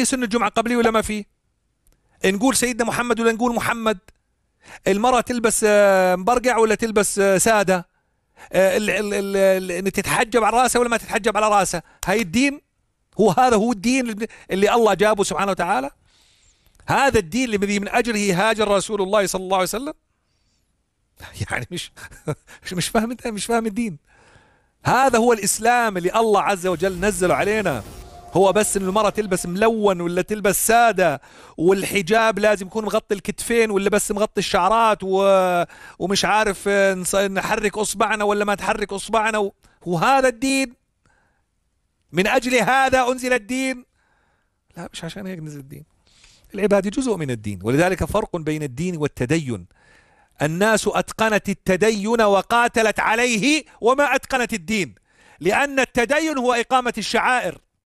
في سنة الجمعة قبلي ولا ما في نقول سيدنا محمد ولا نقول محمد المرأة تلبس آه، مبرقع ولا تلبس آه، سادة آه، تتحجب على راسها ولا ما تتحجب على راسها هاي الدين هو هذا هو الدين اللي الله جابه سبحانه وتعالى هذا الدين الذي من اجله هاجر رسول الله صلى الله عليه وسلم يعني مش مش فاهم انت مش فاهم الدين هذا هو الاسلام اللي الله عز وجل نزله علينا هو بس ان المرأة تلبس ملون ولا تلبس سادة والحجاب لازم يكون مغطي الكتفين ولا بس مغطي الشعرات و... ومش عارف آه، نحرك اصبعنا ولا ما تحرك اصبعنا و... وهذا الدين من اجل هذا انزل الدين لا مش عشان هيك نزل الدين العبادة جزء من الدين ولذلك فرق بين الدين والتدين الناس أتقنت التدين وقاتلت عليه وما أتقنت الدين لأن التدين هو إقامة الشعائر